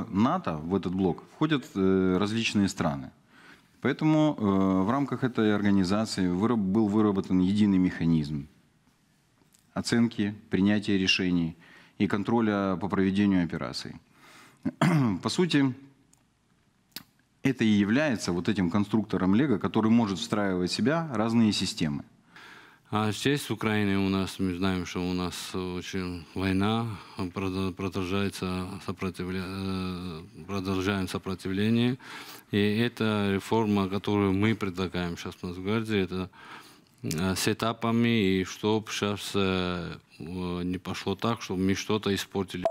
в НАТО, в этот блок, входят э, различные страны. Поэтому э, в рамках этой организации был выработан единый механизм оценки, принятия решений и контроля по проведению операций. По сути, это и является вот этим конструктором Лего, который может встраивать в себя разные системы. А здесь, в Украине, у нас, мы знаем, что у нас очень война, продолжается сопротивля... Э, продолжаем сопротивление. И эта реформа, которую мы предлагаем сейчас в Нацгвардии, это э, с этапами, и чтобы сейчас э, не пошло так, чтобы мы что-то испортили.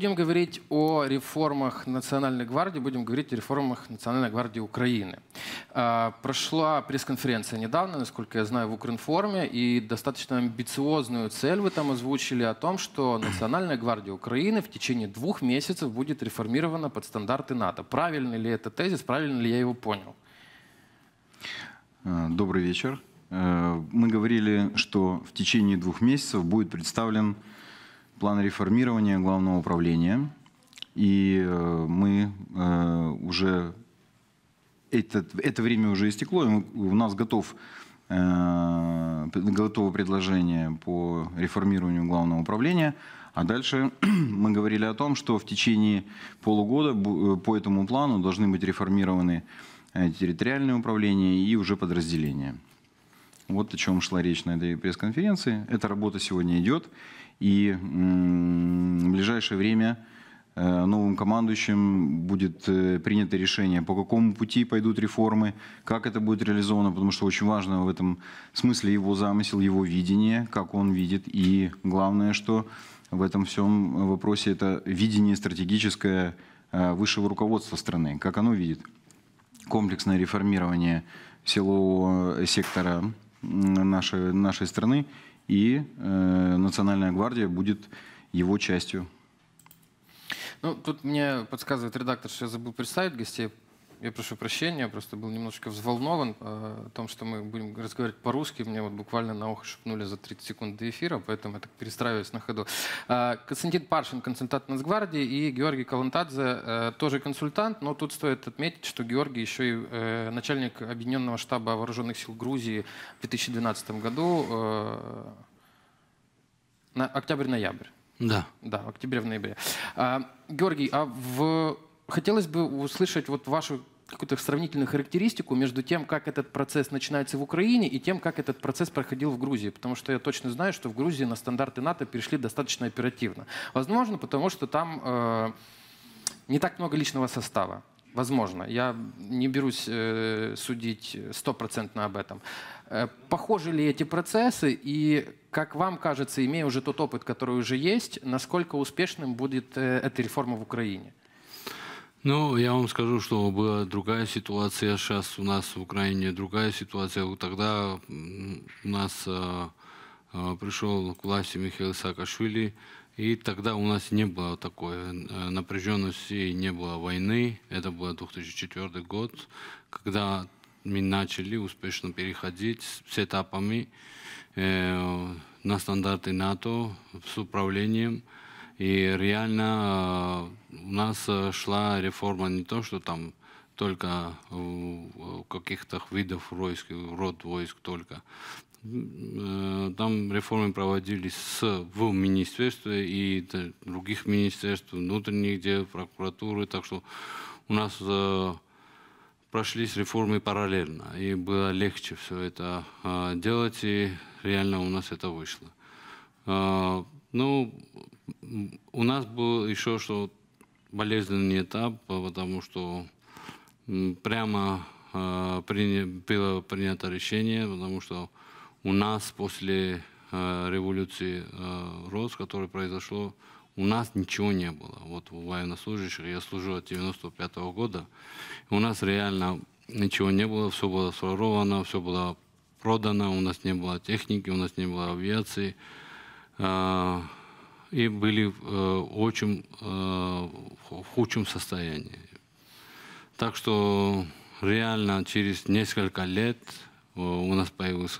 будем говорить о реформах Национальной гвардии, будем говорить о реформах Национальной гвардии Украины. А, прошла пресс-конференция недавно, насколько я знаю, в Укринформе, и достаточно амбициозную цель вы там озвучили о том, что Национальная гвардия Украины в течение двух месяцев будет реформирована под стандарты НАТО. Правильно ли это тезис, правильно ли я его понял? А, добрый вечер. Э, мы говорили, что в течение двух месяцев будет представлен план реформирования главного управления. И э, мы э, уже... Это, это время уже истекло, и у нас готов, э, готово предложение по реформированию главного управления. А дальше мы говорили о том, что в течение полугода по этому плану должны быть реформированы территориальные управления и уже подразделения. Вот о чем шла речь на этой пресс-конференции. Эта работа сегодня идет, и в ближайшее время э, новым командующим будет э, принято решение, по какому пути пойдут реформы, как это будет реализовано, потому что очень важно в этом смысле его замысел, его видение, как он видит, и главное, что в этом всем вопросе это видение стратегическое э, высшего руководства страны, как оно видит комплексное реформирование силового сектора, нашей, нашей страны, и э, Национальная гвардия будет его частью. Ну, тут мне подсказывает редактор, что я забыл представить гостей я прошу прощения, я просто был немножечко взволнован о э, том, что мы будем разговаривать по-русски. Мне вот буквально на ухо шепнули за 30 секунд до эфира, поэтому я так перестраиваюсь на ходу. Э, Константин Паршин, консультант Нацгвардии, и Георгий Калантадзе, э, тоже консультант, но тут стоит отметить, что Георгий еще и начальник Объединенного штаба Вооруженных сил Грузии в 2012 году на октябрь-ноябрь. Да. Да, в октябре-ноябре. Георгий, а в хотелось бы услышать вот вашу какую-то сравнительную характеристику между тем, как этот процесс начинается в Украине, и тем, как этот процесс проходил в Грузии. Потому что я точно знаю, что в Грузии на стандарты НАТО перешли достаточно оперативно. Возможно, потому что там э, не так много личного состава. Возможно. Я не берусь э, судить стопроцентно об этом. Э, похожи ли эти процессы? И, как вам кажется, имея уже тот опыт, который уже есть, насколько успешным будет э, эта реформа в Украине? Ну, я вам скажу, что была другая ситуация сейчас у нас в Украине, другая ситуация. Тогда у нас э, пришел к власти Михаил Саакашвили, и тогда у нас не было такой э, напряженности, не было войны. Это был 2004 год, когда мы начали успешно переходить с этапами э, на стандарты НАТО с управлением. И реально э, у нас э, шла реформа не то, что там только каких-то видов войск, род войск только. Э, там реформы проводились с, в министерстве и других министерств, внутренних дел, прокуратуры. Так что у нас прошлись реформы параллельно, и было легче все это делать, и реально у нас это вышло. Ну, у нас был еще что болезненный этап, потому что прямо э, а, при, было принято решение, потому что у нас после э, революции э, а, РОС, которое произошло, у нас ничего не было. Вот у военнослужащих, я служил от 95 -го года, у нас реально ничего не было, все было своровано, все было продано, у нас не было техники, у нас не было авиации и были в э, очень э, в худшем состоянии. Так что реально через несколько лет э, у нас появилась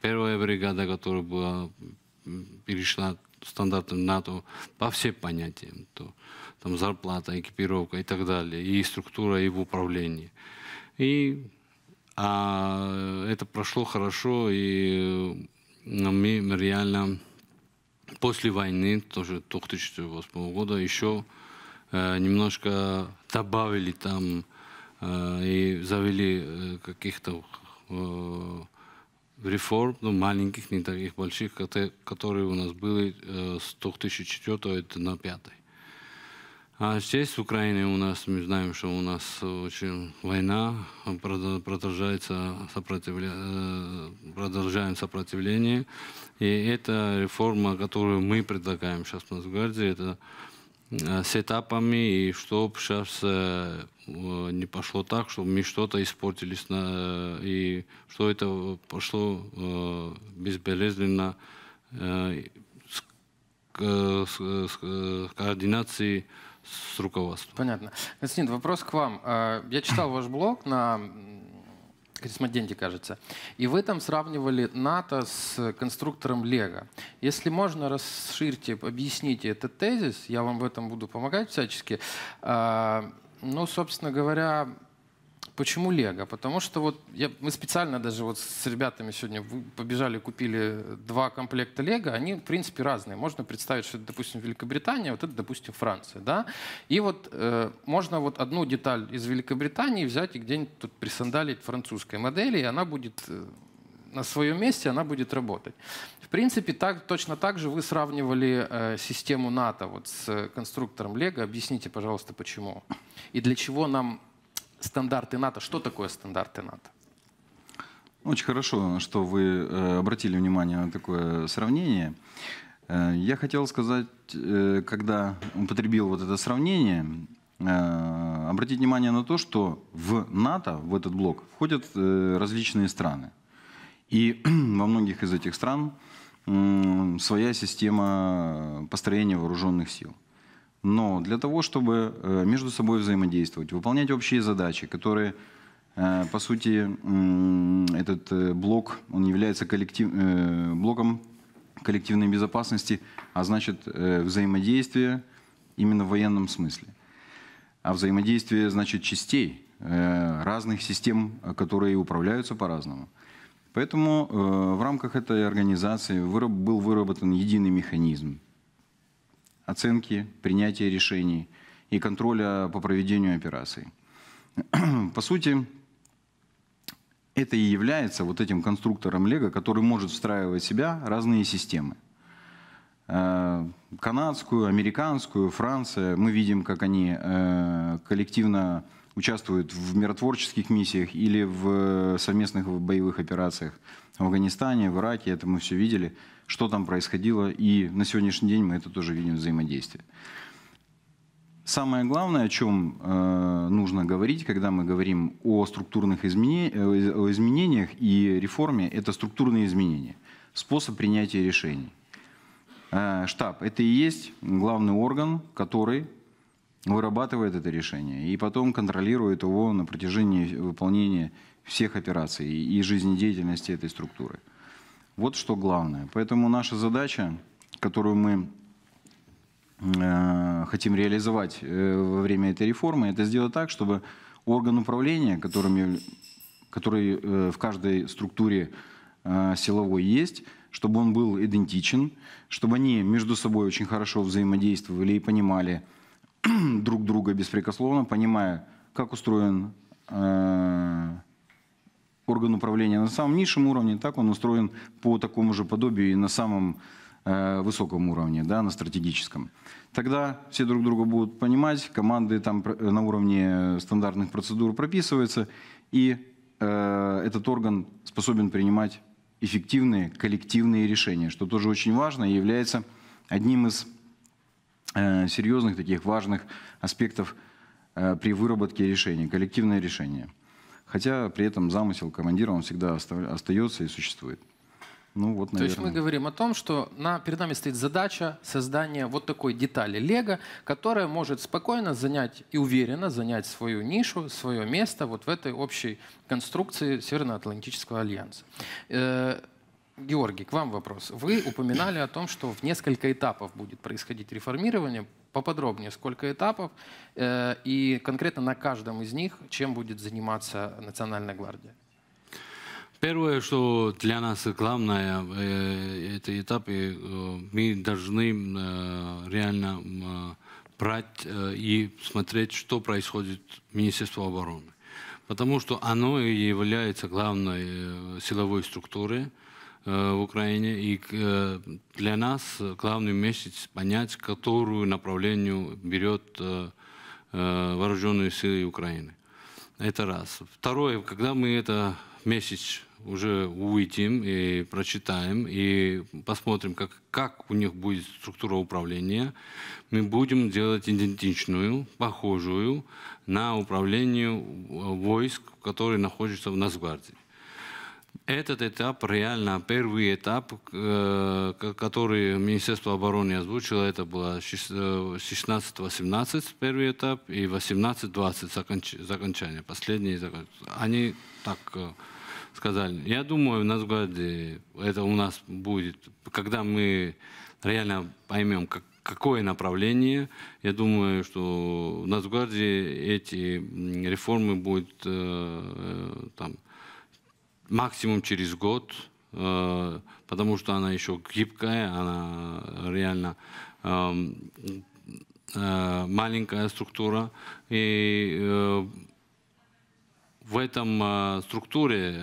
первая бригада, которая была, перешла стандартам НАТО по всем понятиям. То, там зарплата, экипировка и так далее, и структура, и в управлении. И а, это прошло хорошо, и мы реально после войны, тоже 2008 года, еще э, немножко добавили там э, и завели э, каких-то э, реформ, ну, маленьких, не таких больших, которые у нас были э, с 2004 на 2005. А здесь, в Украине, у нас, мы знаем, что у нас очень война, продолжается сопротивля... Э, продолжаем сопротивление. И эта реформа, которую мы предлагаем сейчас в Нацгвардии, это э, с этапами, и чтобы сейчас э, не пошло так, чтобы мы что-то испортились, на... и что это пошло безболезненно с координацией с руководством. Понятно. Константин, вопрос к вам. Э, я читал ваш блог на Крисмоденте, кажется. И вы там сравнивали НАТО с конструктором Лего. Если можно, расширьте, объясните этот тезис. Я вам в этом буду помогать всячески. Э, ну, собственно говоря, Почему Лего? Потому что вот я, мы специально даже вот с ребятами сегодня побежали, купили два комплекта Лего. Они, в принципе, разные. Можно представить, что это, допустим, Великобритания, вот это, допустим, Франция. Да? И вот э, можно вот одну деталь из Великобритании взять и где-нибудь тут присандалить французской модели, и она будет э, на своем месте, она будет работать. В принципе, так, точно так же вы сравнивали э, систему НАТО вот, с конструктором Лего. Объясните, пожалуйста, почему. И для чего нам стандарты НАТО. Что такое стандарты НАТО? Очень хорошо, что вы э, обратили внимание на такое сравнение. Э, я хотел сказать, э, когда употребил вот это сравнение, обратить внимание на то, что в НАТО, в этот блок, входят различные страны. И во многих из этих стран своя система построения вооруженных сил. Но для того, чтобы э, между собой взаимодействовать, выполнять общие задачи, которые, э, по сути, этот э, блок, он является коллектив, блоком коллективной безопасности, а значит взаимодействие именно в военном смысле. А взаимодействие значит частей разных систем, которые управляются по-разному. Поэтому в рамках этой организации был выработан единый механизм оценки, принятия решений и контроля по проведению операций. По сути, это и является вот этим конструктором Лего, который может встраивать в себя разные системы. Э, канадскую, американскую, Франция. Мы видим, как они э, коллективно участвуют в миротворческих миссиях или в э, совместных боевых операциях в Афганистане, в Ираке, это мы все видели, что там происходило, и на сегодняшний день мы это тоже видим взаимодействие. Самое главное, о чем э, нужно говорить, когда мы говорим о структурных изменениях, э, о изменениях и реформе, это структурные изменения, способ принятия решений. Э, штаб – это и есть главный орган, который вырабатывает это решение и потом контролирует его на протяжении выполнения всех операций и жизнедеятельности этой структуры. Вот что главное. Поэтому наша задача, которую мы э, хотим реализовать э, во время этой реформы, это сделать так, чтобы орган управления, которыми, который э, в каждой структуре силовой есть, чтобы он был идентичен, чтобы они между собой очень хорошо взаимодействовали и понимали, друг друга беспрекословно, понимая, как устроен э, орган управления на самом низшем уровне, так он устроен по такому же подобию и на самом э, высоком уровне, да, на стратегическом. Тогда все друг друга будут понимать, команды там на уровне стандартных процедур прописываются, и э, этот орган способен принимать эффективные коллективные решения, что тоже очень важно и является одним из Э, серьезных таких важных аспектов э, при выработке решений, коллективное решение. Хотя при этом замысел командира, он всегда остается и существует. Ну, вот, наверное. То есть мы говорим о том, что на, перед нами стоит задача создания вот такой детали Лего, которая может спокойно занять и уверенно занять свою нишу, свое место вот в этой общей конструкции Североатлантического альянса. Э, Георгий, к вам вопрос. Вы упоминали о том, что в несколько этапов будет происходить реформирование. Поподробнее, сколько этапов э, и конкретно на каждом из них, чем будет заниматься Национальная гвардия? Первое, что для нас главное, э, это этапы, э, мы должны э, реально э, брать э, и смотреть, что происходит в Министерстве обороны. Потому что оно и является главной э, силовой структурой, Э, в Украине. И э, для нас главный месяц понять, которую направлению берет э, вооруженные силы Украины. Это раз. Второе, когда мы это месяц уже увидим и прочитаем, и посмотрим, как, как у них будет структура управления, мы будем делать идентичную, похожую на управление войск, которые находятся в Насгвардии. Этот этап реально первый этап, э, который Министерство обороны озвучило, это было 16-18 э, первый этап и 18-20 закончание, последний закончание. Они так э, сказали. Я думаю, в Насгварде это у нас будет, когда мы реально поймем, как, какое направление. Я думаю, что в Насгварде эти реформы будут э, там, максимум через год, э, потому что она еще гибкая, она реально эм, э, маленькая структура. И э, в этом структуре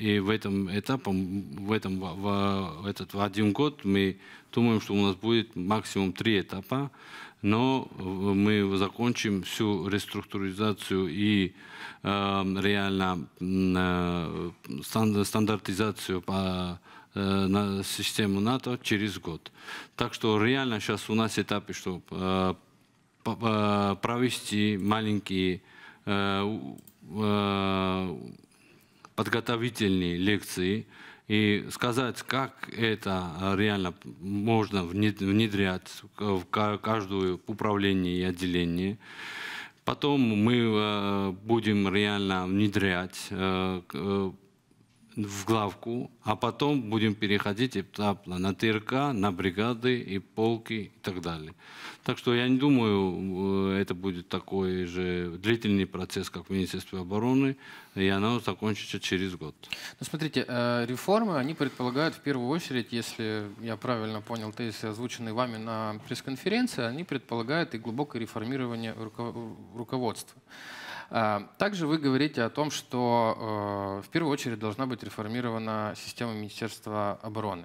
и в этом этапе, в, этом, в, в этот в один год мы думаем, что у нас будет максимум три этапа, но э, мы закончим всю реструктуризацию и э, реально э, стандартизацию по э, на систему НАТО через год. Так что реально сейчас у нас этапы, чтобы э, провести маленькие подготовительные лекции и сказать, как это а, реально можно внедрять в каждое управление и отделение. Потом мы а, будем реально внедрять а, в главку, а потом будем переходить этапно на ТРК, на бригады и полки и так далее. Так что я не думаю, э, это будет такой же длительный процесс, как в Министерстве обороны, и оно закончится через год. Ну, смотрите, э, реформы, они предполагают в первую очередь, если я правильно понял тезисы, озвученные вами на пресс-конференции, они предполагают и глубокое реформирование руководства. А, также вы говорите о том, что э, в первую очередь должна быть реформирована система Министерства обороны.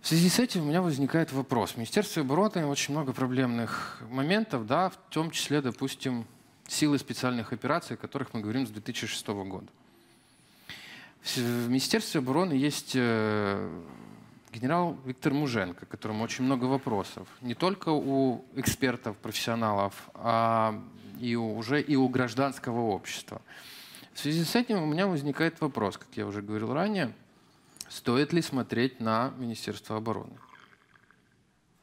В связи с этим у меня возникает вопрос. В Министерстве обороны очень много проблемных моментов, да, в том числе, допустим, силы специальных операций, о которых мы говорим с 2006 года. В Министерстве обороны есть э, генерал Виктор Муженко, которому очень много вопросов, не только у экспертов, профессионалов, а и у, уже и у гражданского общества. В связи с этим у меня возникает вопрос, как я уже говорил ранее, стоит ли смотреть на Министерство обороны?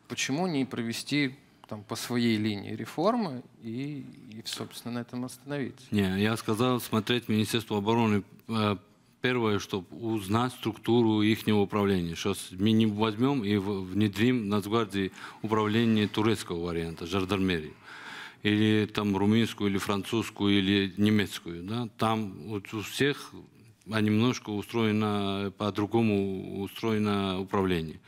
Почему не провести там, по своей линии реформы и, и, собственно, на этом остановиться? Не, я сказал смотреть Министерство обороны э, первое, чтобы узнать структуру их управления. Сейчас мы не возьмем и внедрим в Нацгвардии управление турецкого варианта, жандармерии или там румынскую, или французскую, или немецкую. Да? Там вот у всех а немножко устроено по-другому устроено управление.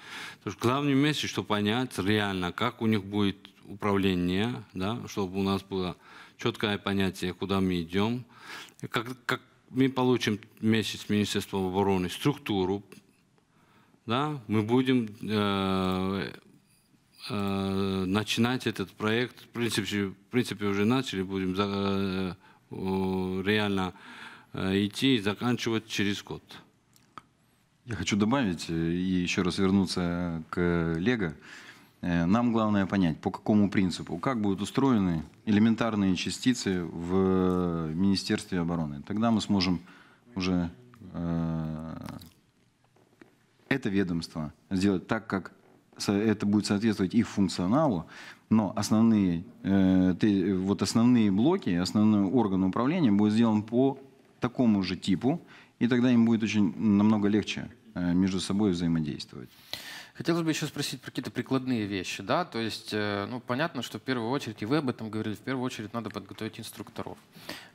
То есть главный месяц, чтобы понять реально, как у них будет управление, да, чтобы у нас было четкое понятие, куда мы идем, как, как, мы получим вместе с Министерством обороны структуру, да, мы будем э, э, начинать этот проект, в принципе, в принципе уже начали, будем за, э, реально э, идти и заканчивать через год. Я хочу добавить э, и еще раз вернуться э, к Лего. Э, нам главное понять, по какому принципу, как будут устроены элементарные частицы в э, Министерстве обороны. Тогда мы сможем уже э, это ведомство сделать так, как это будет соответствовать их функционалу, но основные, вот основные блоки, основной орган управления будет сделан по такому же типу, и тогда им будет очень намного легче между собой взаимодействовать. Хотелось бы еще спросить про какие-то прикладные вещи, да, то есть, э, ну, понятно, что в первую очередь, и вы об этом говорили, в первую очередь надо подготовить инструкторов,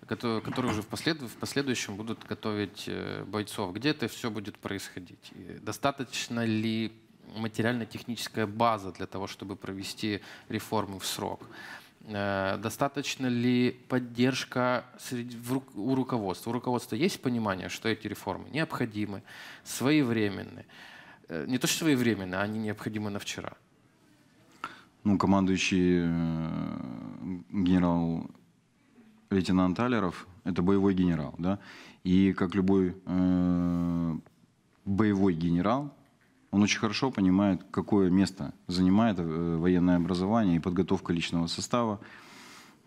которые уже в, послед... в последующем будут готовить э, бойцов. Где это все будет происходить? И достаточно ли материально-техническая база для того, чтобы провести реформы в срок? Э, достаточно ли поддержка среди, в, у руководства? У руководства есть понимание, что эти реформы необходимы, своевременны, Э, не то что своевременно, а они необходимы на вчера. Ну, командующий э, генерал лейтенант Алеров – это боевой генерал, да, и как любой э, боевой генерал, он очень хорошо понимает, какое место занимает э, военное образование и подготовка личного состава,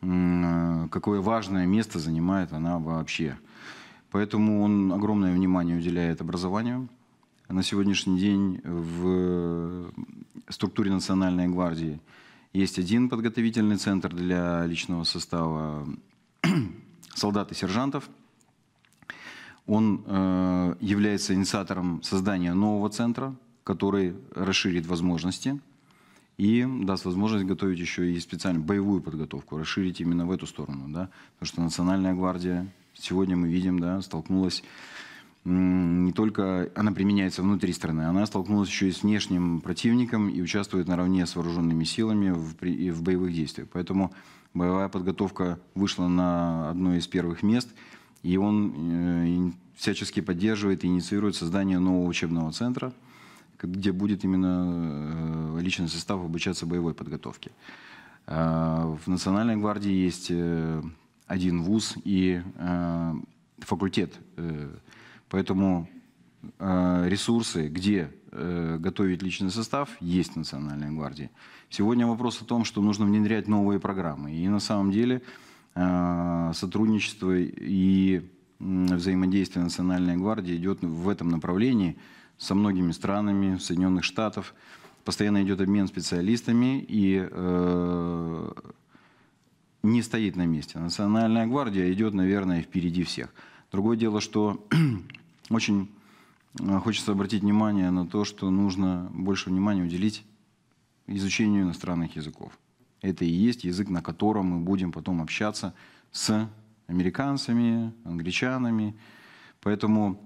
э, какое важное место занимает она вообще. Поэтому он огромное внимание уделяет образованию, на сегодняшний день в э, структуре Национальной гвардии есть один подготовительный центр для личного состава солдат и сержантов. Он э, является инициатором создания нового центра, который расширит возможности и даст возможность готовить еще и специальную боевую подготовку, расширить именно в эту сторону. Да? Потому что Национальная гвардия, сегодня мы видим, да, столкнулась не только она применяется внутри страны, она столкнулась еще и с внешним противником и участвует наравне с вооруженными силами в, и в боевых действиях. Поэтому боевая подготовка вышла на одно из первых мест, и он э, всячески поддерживает и инициирует создание нового учебного центра, где будет именно э, личный состав обучаться боевой подготовке. А, в Национальной гвардии есть э, один вуз и факультет Поэтому э, ресурсы, где э, готовить личный состав, есть в Национальной гвардии. Сегодня вопрос о том, что нужно внедрять новые программы. И на самом деле э, сотрудничество и взаимодействие Национальной гвардии идет в этом направлении со многими странами Соединенных Штатов. Постоянно идет обмен специалистами и э, не стоит на месте. Национальная гвардия идет, наверное, впереди всех. Другое дело, что Очень э, хочется обратить внимание на то, что нужно больше внимания уделить изучению иностранных языков. Это и есть язык, на котором мы будем потом общаться с американцами, англичанами. Поэтому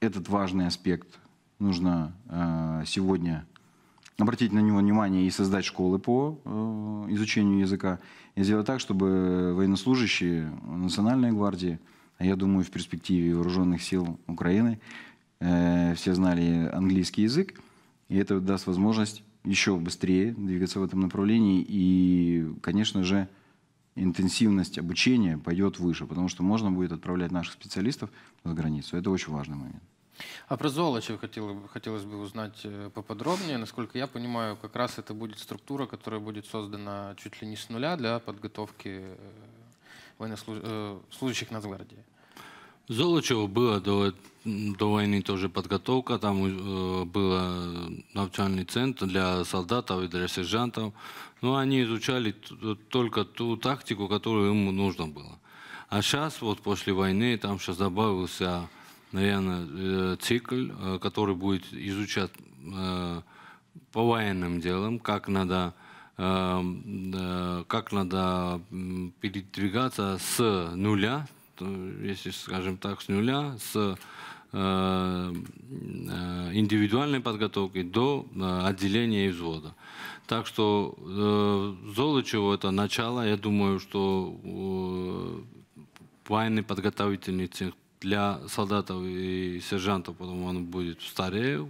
этот важный аспект нужно э, сегодня обратить на него внимание и создать школы по э, изучению языка. И сделать так, чтобы военнослужащие Национальной гвардии – а я думаю, в перспективе вооруженных сил Украины э, все знали английский язык, и это даст возможность еще быстрее двигаться в этом направлении. И, конечно же, интенсивность обучения пойдет выше, потому что можно будет отправлять наших специалистов за границу. Это очень важный момент. А про Золочев хотел, хотелось бы узнать э, поподробнее. Насколько я понимаю, как раз это будет структура, которая будет создана чуть ли не с нуля для подготовки э, военнослужащих э, Нацгвардии. Золочево было до, до войны тоже подготовка, там э, был навчальный центр для солдатов и для сержантов, но они изучали э, только ту тактику, которую им нужно было. А сейчас, вот после войны, там сейчас добавился, наверное, э, цикл, который будет изучать э, по военным делам, как надо Эм, как надо передвигаться с нуля, если, скажем так, с нуля, с э, э, индивидуальной подготовкой до э, отделения и взвода. Так что Золочево – это начало. Я думаю, что военный подготовительный центр для солдатов и сержантов, потом он будет в Старе,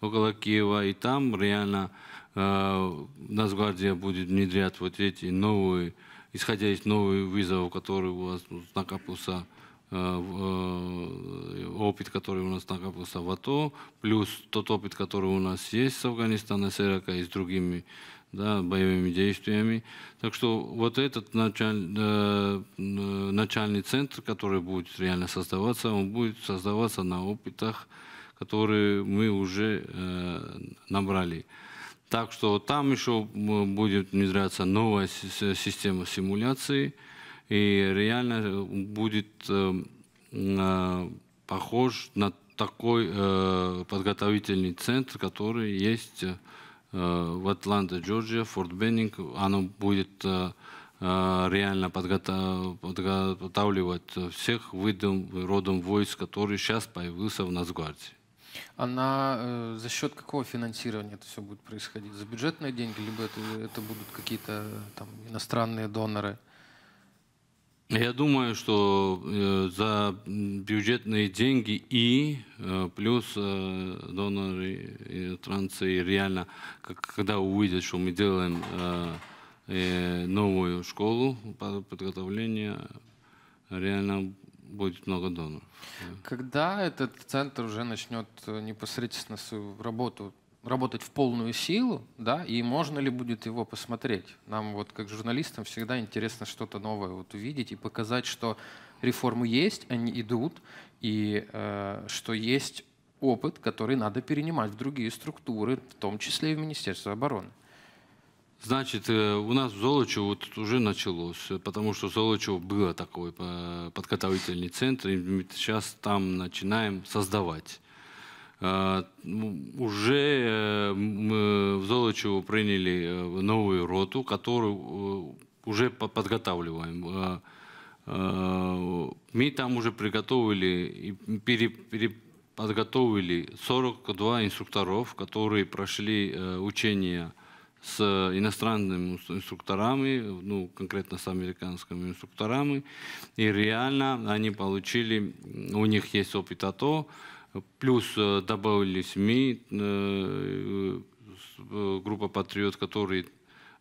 около Киева, и там реально а, Нацгвардия будет внедрять вот эти новые, исходя из новых вызовов, которые у вас накопился, а, а, опыт, который у нас накопился в АТО, плюс тот опыт, который у нас есть с Афганистана, с Ирака и с другими да, боевыми действиями. Так что вот этот началь, э, начальный центр, который будет реально создаваться, он будет создаваться на опытах, которые мы уже э, набрали. Так что там еще будет внедряться новая система симуляции, и реально э, будет эм, э, похож на такой э, подготовительный центр, который есть э, в Атланте, Джорджия, Форт Беннинг. Оно будет э, э реально подготавливать всех видом, родом войск, которые сейчас появился в Нацгвардии. Она э, за счет какого финансирования это все будет происходить? За бюджетные деньги, либо это, это будут какие-то э, там иностранные доноры? Я думаю, что э, за бюджетные деньги и э, плюс э, доноры трансы реально, как, когда увидят, что мы делаем э, э, новую школу подготовления реально будет много доноров. Когда этот центр уже начнет э, непосредственно свою работу работать в полную силу, да, и можно ли будет его посмотреть? Нам вот как журналистам всегда интересно что-то новое вот увидеть и показать, что реформы есть, они идут, и э, что есть опыт, который надо перенимать в другие структуры, в том числе и в Министерство обороны. Значит, э, у нас в Золочу вот уже началось, э, потому что в Золочу было такой э, подготовительный центр, и мы сейчас там начинаем создавать. Уже мы в Золочу приняли новую роту, которую уже подготавливаем. Мы там уже приготовили и пере, подготовили 42 инструкторов, которые прошли учения с э, иностранными инструкторами, ну, конкретно с американскими инструкторами. И реально они получили, у них есть опыт АТО, плюс э, добавились мы, э, группа «Патриот», которые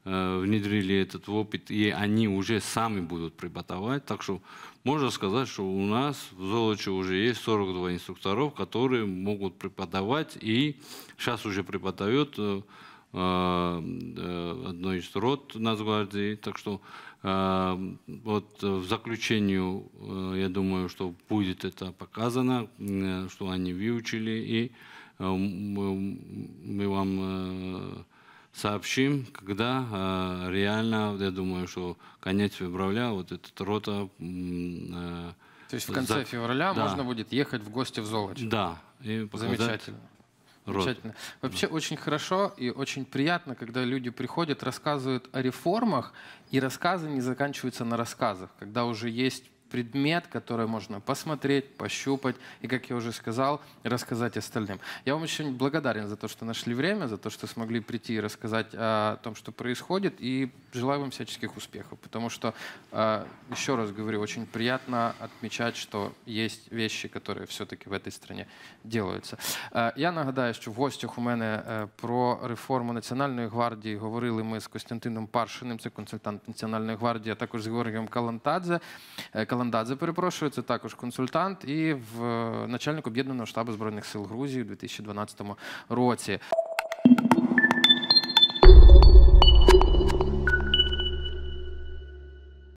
внедрили этот опыт, и они уже сами будут преподавать. Так что можно сказать, что у нас в Золоче уже есть 42 инструкторов, которые могут преподавать, и сейчас уже преподают а, э, одной из рот Нацгвардии. Так что а, вот э, в заключению, э, я думаю, что будет это показано, что они выучили, и мы вам сообщим, когда реально, я думаю, что конец февраля вот этот рота... То есть в конце февраля да. можно будет ехать в гости в Золочи? Да. И Замечательно. Рот. Вообще да. очень хорошо и очень приятно, когда люди приходят, рассказывают о реформах, и рассказы не заканчиваются на рассказах, когда уже есть предмет, который можно посмотреть, пощупать и, как я уже сказал, рассказать остальным. Я вам очень благодарен за то, что нашли время, за то, что смогли прийти и рассказать а, о том, что происходит, и желаю вам всяческих успехов, потому что, а, еще раз говорю, очень приятно отмечать, что есть вещи, которые все-таки в этой стране делаются. А, я нагадаю, что в гостях у меня про реформу национальной гвардии говорили мы с Костянтином Паршиным, це консультант Національної гвардії, а также с Георгием Калантадзе. Мандадзе, перепрошую, це також консультант і в начальник об'єднаного штабу збройних сил Грузії у 2012 році.